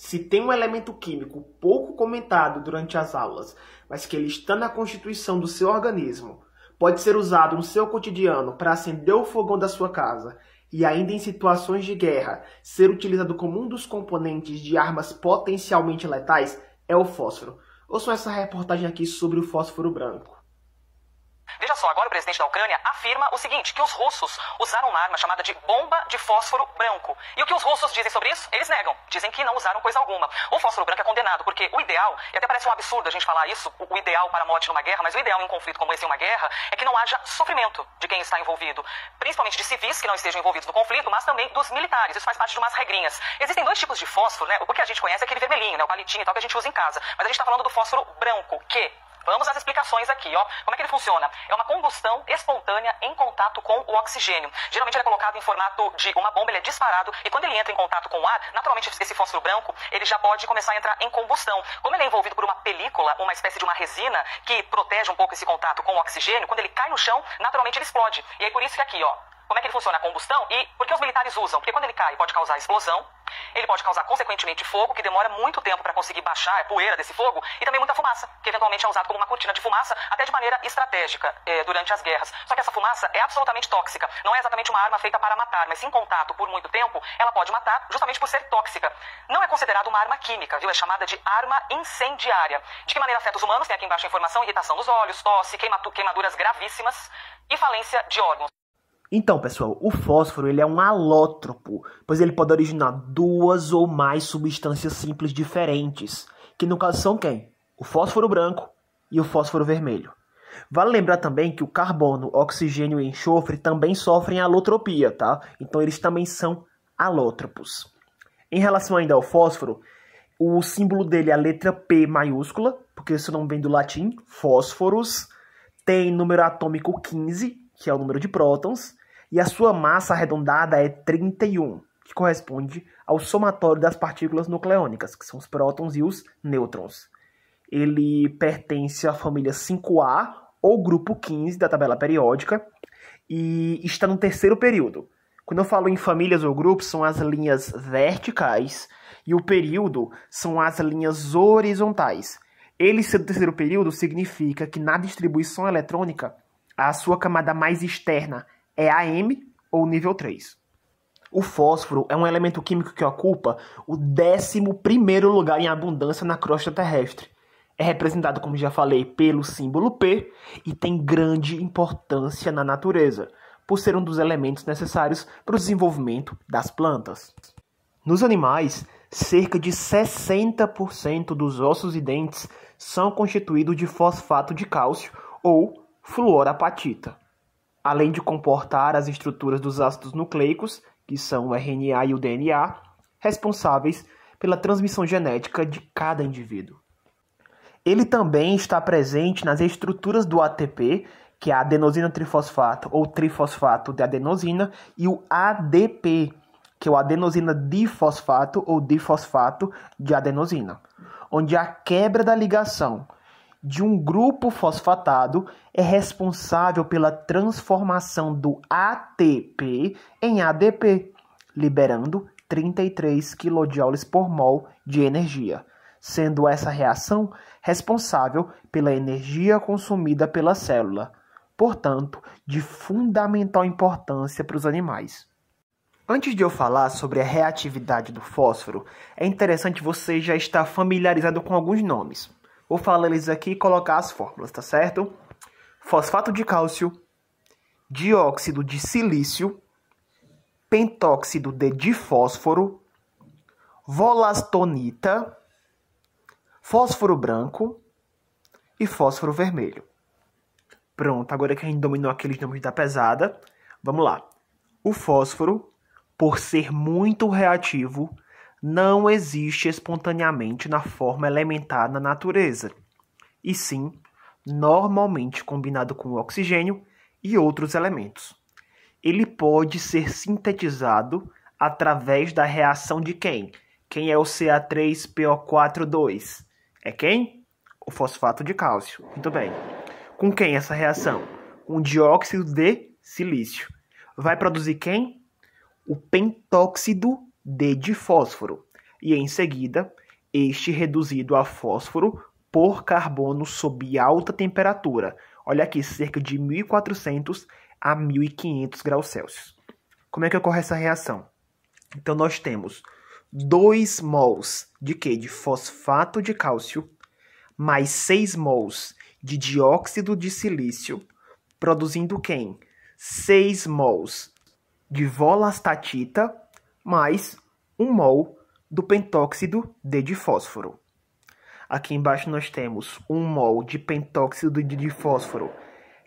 Se tem um elemento químico pouco comentado durante as aulas, mas que ele está na constituição do seu organismo, pode ser usado no seu cotidiano para acender o fogão da sua casa e ainda em situações de guerra ser utilizado como um dos componentes de armas potencialmente letais é o fósforo. Ouçam essa reportagem aqui sobre o fósforo branco agora o presidente da Ucrânia afirma o seguinte, que os russos usaram uma arma chamada de bomba de fósforo branco. E o que os russos dizem sobre isso? Eles negam, dizem que não usaram coisa alguma. O fósforo branco é condenado, porque o ideal, e até parece um absurdo a gente falar isso, o ideal para a morte numa guerra, mas o ideal em um conflito como esse, em uma guerra, é que não haja sofrimento de quem está envolvido, principalmente de civis que não estejam envolvidos no conflito, mas também dos militares. Isso faz parte de umas regrinhas. Existem dois tipos de fósforo, né? O que a gente conhece é aquele vermelhinho, né? O palitinho e tal que a gente usa em casa. Mas a gente está falando do fósforo branco, que Vamos às explicações aqui, ó. Como é que ele funciona? É uma combustão espontânea em contato com o oxigênio. Geralmente ele é colocado em formato de uma bomba, ele é disparado e quando ele entra em contato com o ar, naturalmente esse fósforo branco, ele já pode começar a entrar em combustão. Como ele é envolvido por uma película, uma espécie de uma resina que protege um pouco esse contato com o oxigênio, quando ele cai no chão, naturalmente ele explode. E é por isso que aqui, ó, como é que ele funciona a combustão e por que os militares usam? Porque quando ele cai pode causar explosão, ele pode causar, consequentemente, fogo, que demora muito tempo para conseguir baixar a poeira desse fogo, e também muita fumaça, que eventualmente é usado como uma cortina de fumaça, até de maneira estratégica, eh, durante as guerras. Só que essa fumaça é absolutamente tóxica. Não é exatamente uma arma feita para matar, mas em contato por muito tempo, ela pode matar justamente por ser tóxica. Não é considerada uma arma química, viu? É chamada de arma incendiária. De que maneira afeta os humanos? Tem aqui embaixo a informação: irritação nos olhos, tosse, queimaduras gravíssimas e falência de órgãos. Então, pessoal, o fósforo ele é um alótropo, pois ele pode originar duas ou mais substâncias simples diferentes, que no caso são quem? O fósforo branco e o fósforo vermelho. Vale lembrar também que o carbono, oxigênio e enxofre também sofrem alotropia, tá? Então eles também são alótropos. Em relação ainda ao fósforo, o símbolo dele é a letra P maiúscula, porque isso nome vem do latim, fósforos, tem número atômico 15, que é o número de prótons, e a sua massa arredondada é 31, que corresponde ao somatório das partículas nucleônicas, que são os prótons e os nêutrons. Ele pertence à família 5A, ou grupo 15 da tabela periódica, e está no terceiro período. Quando eu falo em famílias ou grupos, são as linhas verticais e o período são as linhas horizontais. Ele ser do terceiro período significa que na distribuição eletrônica, a sua camada mais externa é AM ou nível 3. O fósforo é um elemento químico que ocupa o 11 lugar em abundância na crosta terrestre. É representado, como já falei, pelo símbolo P e tem grande importância na natureza, por ser um dos elementos necessários para o desenvolvimento das plantas. Nos animais, cerca de 60% dos ossos e dentes são constituídos de fosfato de cálcio ou fluorapatita além de comportar as estruturas dos ácidos nucleicos, que são o RNA e o DNA, responsáveis pela transmissão genética de cada indivíduo. Ele também está presente nas estruturas do ATP, que é a adenosina trifosfato ou trifosfato de adenosina, e o ADP, que é o adenosina difosfato ou difosfato de adenosina, onde a quebra da ligação de um grupo fosfatado é responsável pela transformação do ATP em ADP, liberando 33 kJ por mol de energia, sendo essa reação responsável pela energia consumida pela célula, portanto, de fundamental importância para os animais. Antes de eu falar sobre a reatividade do fósforo, é interessante você já estar familiarizado com alguns nomes. Vou falar eles aqui e colocar as fórmulas, tá certo? Fosfato de cálcio, dióxido de silício, pentóxido de difósforo, volastonita, fósforo branco e fósforo vermelho. Pronto, agora que a gente dominou aqueles nomes da pesada, vamos lá. O fósforo, por ser muito reativo, não existe espontaneamente na forma elementar na natureza, e sim normalmente combinado com o oxigênio e outros elementos. Ele pode ser sintetizado através da reação de quem? Quem é o CA3PO4 É quem? O fosfato de cálcio. Muito bem. Com quem essa reação? Com dióxido de silício. Vai produzir quem? O pentóxido D de fósforo, e em seguida, este reduzido a fósforo por carbono sob alta temperatura. Olha aqui, cerca de 1400 a 1500 graus Celsius. Como é que ocorre essa reação? Então nós temos 2 mols de quê? De fosfato de cálcio mais 6 mols de dióxido de silício, produzindo quem? 6 mols de volastatita mais 1 mol do pentóxido de difósforo. Aqui embaixo nós temos 1 mol de pentóxido de difósforo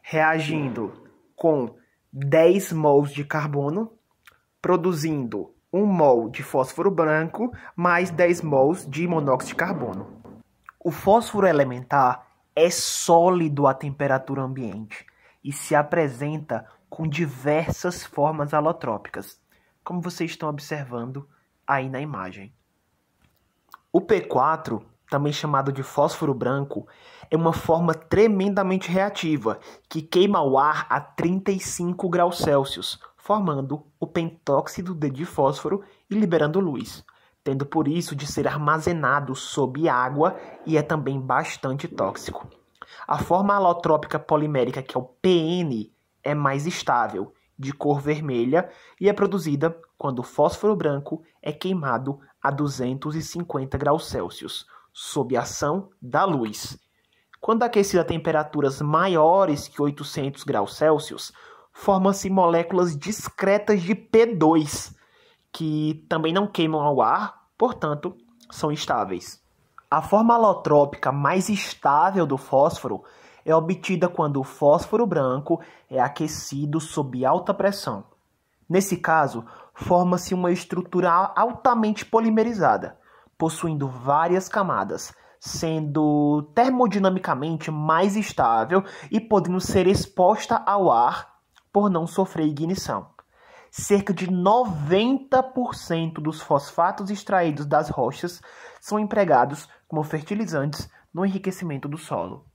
reagindo com 10 mols de carbono, produzindo 1 mol de fósforo branco mais 10 mols de monóxido de carbono. O fósforo elementar é sólido à temperatura ambiente e se apresenta com diversas formas alotrópicas como vocês estão observando aí na imagem. O P4, também chamado de fósforo branco, é uma forma tremendamente reativa que queima o ar a 35 graus Celsius, formando o pentóxido de difósforo e liberando luz, tendo por isso de ser armazenado sob água e é também bastante tóxico. A forma alotrópica polimérica, que é o PN, é mais estável de cor vermelha e é produzida quando o fósforo branco é queimado a 250 graus Celsius, sob a ação da luz. Quando aquecida a temperaturas maiores que 800 graus Celsius, formam-se moléculas discretas de P2, que também não queimam ao ar, portanto, são estáveis. A forma alotrópica mais estável do fósforo é obtida quando o fósforo branco é aquecido sob alta pressão. Nesse caso, forma-se uma estrutura altamente polimerizada, possuindo várias camadas, sendo termodinamicamente mais estável e podendo ser exposta ao ar por não sofrer ignição. Cerca de 90% dos fosfatos extraídos das rochas são empregados como fertilizantes no enriquecimento do solo.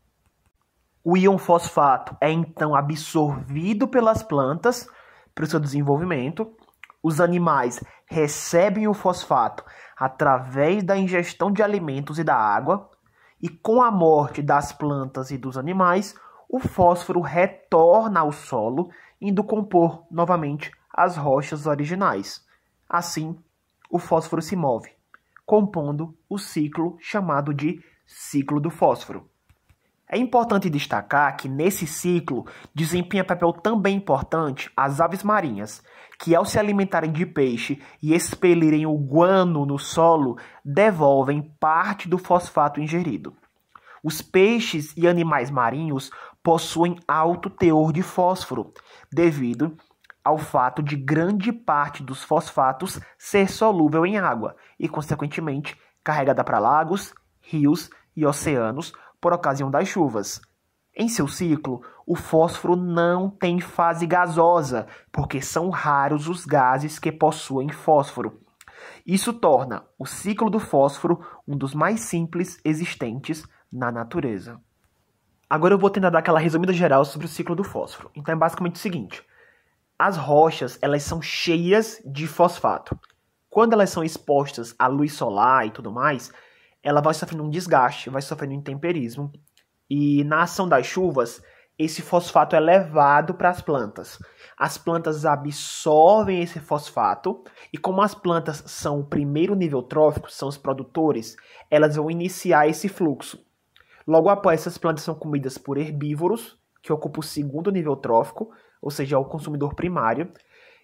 O íon fosfato é então absorvido pelas plantas para o seu desenvolvimento. Os animais recebem o fosfato através da ingestão de alimentos e da água. E com a morte das plantas e dos animais, o fósforo retorna ao solo, indo compor novamente as rochas originais. Assim, o fósforo se move, compondo o ciclo chamado de ciclo do fósforo. É importante destacar que nesse ciclo desempenha papel também importante as aves marinhas, que ao se alimentarem de peixe e expelirem o guano no solo, devolvem parte do fosfato ingerido. Os peixes e animais marinhos possuem alto teor de fósforo, devido ao fato de grande parte dos fosfatos ser solúvel em água e, consequentemente, carregada para lagos, rios e oceanos por ocasião das chuvas. Em seu ciclo, o fósforo não tem fase gasosa, porque são raros os gases que possuem fósforo. Isso torna o ciclo do fósforo um dos mais simples existentes na natureza. Agora eu vou tentar dar aquela resumida geral sobre o ciclo do fósforo. Então é basicamente o seguinte: as rochas elas são cheias de fosfato. Quando elas são expostas à luz solar e tudo mais, ela vai sofrendo um desgaste, vai sofrendo um intemperismo. E na ação das chuvas, esse fosfato é levado para as plantas. As plantas absorvem esse fosfato e como as plantas são o primeiro nível trófico, são os produtores, elas vão iniciar esse fluxo. Logo após, essas plantas são comidas por herbívoros, que ocupam o segundo nível trófico, ou seja, é o consumidor primário.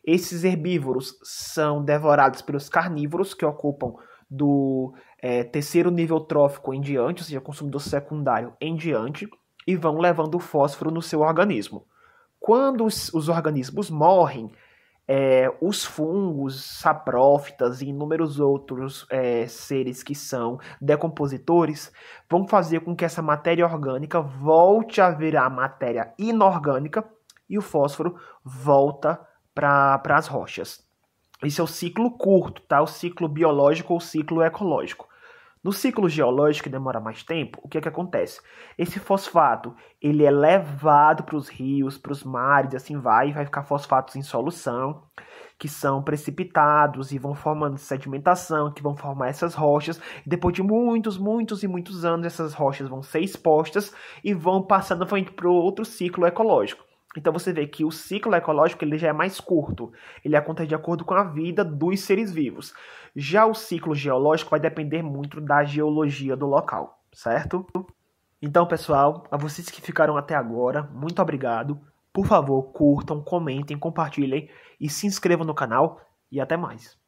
Esses herbívoros são devorados pelos carnívoros, que ocupam do é, terceiro nível trófico em diante, ou seja, consumidor secundário em diante, e vão levando fósforo no seu organismo. Quando os, os organismos morrem, é, os fungos, saprófitas e inúmeros outros é, seres que são decompositores vão fazer com que essa matéria orgânica volte a virar matéria inorgânica e o fósforo volta para as rochas. Isso é o ciclo curto, tá? O ciclo biológico ou ciclo ecológico. No ciclo geológico, que demora mais tempo, o que é que acontece? Esse fosfato, ele é levado para os rios, para os mares, assim vai, e vai ficar fosfatos em solução, que são precipitados e vão formando sedimentação, que vão formar essas rochas. E depois de muitos, muitos e muitos anos, essas rochas vão ser expostas e vão passando para outro ciclo ecológico. Então você vê que o ciclo ecológico ele já é mais curto, ele acontece de acordo com a vida dos seres vivos. Já o ciclo geológico vai depender muito da geologia do local, certo? Então, pessoal, a vocês que ficaram até agora, muito obrigado. Por favor, curtam, comentem, compartilhem e se inscrevam no canal e até mais.